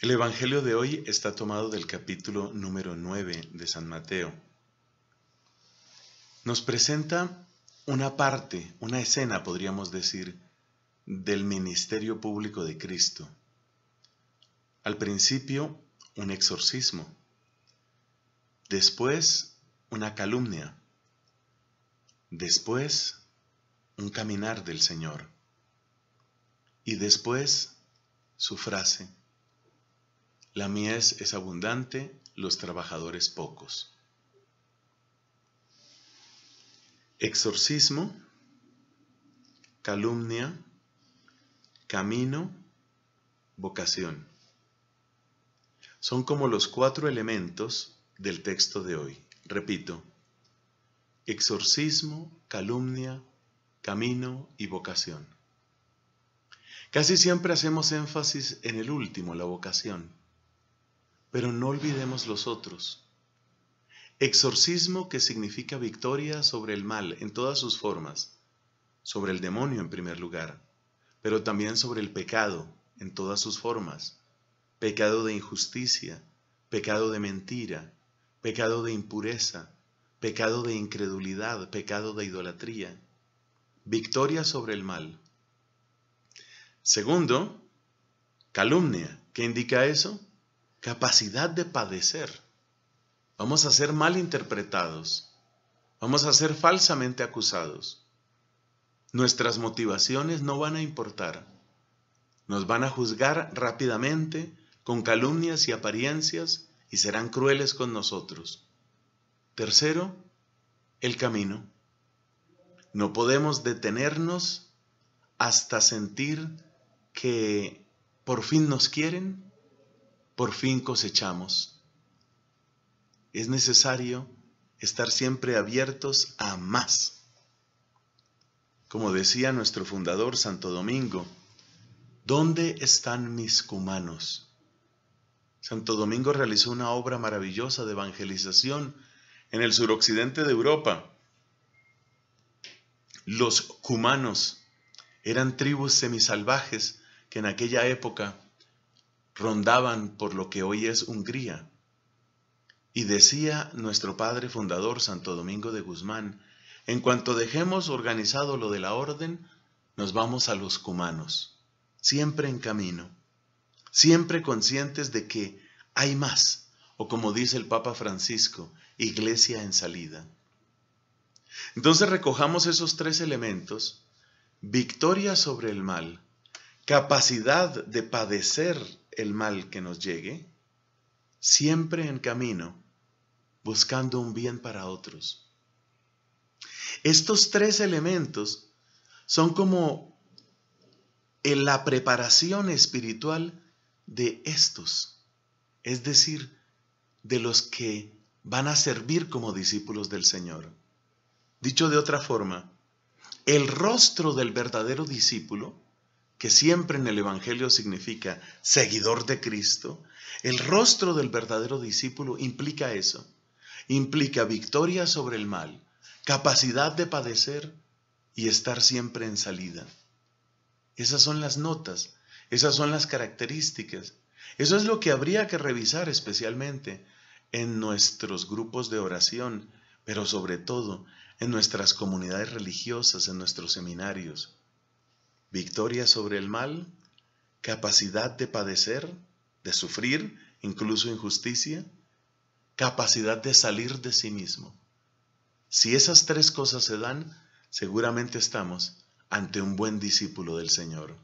El Evangelio de hoy está tomado del capítulo número 9 de San Mateo. Nos presenta una parte, una escena, podríamos decir, del ministerio público de Cristo. Al principio, un exorcismo. Después, una calumnia. Después, un caminar del Señor. Y después, su frase la mies es abundante, los trabajadores pocos. Exorcismo, calumnia, camino, vocación. Son como los cuatro elementos del texto de hoy. Repito, exorcismo, calumnia, camino y vocación. Casi siempre hacemos énfasis en el último, la vocación pero no olvidemos los otros. Exorcismo que significa victoria sobre el mal en todas sus formas, sobre el demonio en primer lugar, pero también sobre el pecado en todas sus formas, pecado de injusticia, pecado de mentira, pecado de impureza, pecado de incredulidad, pecado de idolatría, victoria sobre el mal. Segundo, calumnia. ¿Qué indica eso? capacidad de padecer. Vamos a ser mal interpretados. Vamos a ser falsamente acusados. Nuestras motivaciones no van a importar. Nos van a juzgar rápidamente con calumnias y apariencias y serán crueles con nosotros. Tercero, el camino. No podemos detenernos hasta sentir que por fin nos quieren por fin cosechamos. Es necesario estar siempre abiertos a más. Como decía nuestro fundador Santo Domingo, ¿dónde están mis cumanos? Santo Domingo realizó una obra maravillosa de evangelización en el suroccidente de Europa. Los cumanos eran tribus semisalvajes que en aquella época rondaban por lo que hoy es Hungría. Y decía nuestro padre fundador Santo Domingo de Guzmán, en cuanto dejemos organizado lo de la orden, nos vamos a los cumanos, siempre en camino, siempre conscientes de que hay más, o como dice el Papa Francisco, iglesia en salida. Entonces recojamos esos tres elementos, victoria sobre el mal, capacidad de padecer el mal que nos llegue, siempre en camino, buscando un bien para otros. Estos tres elementos son como en la preparación espiritual de estos, es decir, de los que van a servir como discípulos del Señor. Dicho de otra forma, el rostro del verdadero discípulo que siempre en el Evangelio significa seguidor de Cristo, el rostro del verdadero discípulo implica eso. Implica victoria sobre el mal, capacidad de padecer y estar siempre en salida. Esas son las notas, esas son las características. Eso es lo que habría que revisar especialmente en nuestros grupos de oración, pero sobre todo en nuestras comunidades religiosas, en nuestros seminarios victoria sobre el mal, capacidad de padecer, de sufrir, incluso injusticia, capacidad de salir de sí mismo. Si esas tres cosas se dan, seguramente estamos ante un buen discípulo del Señor.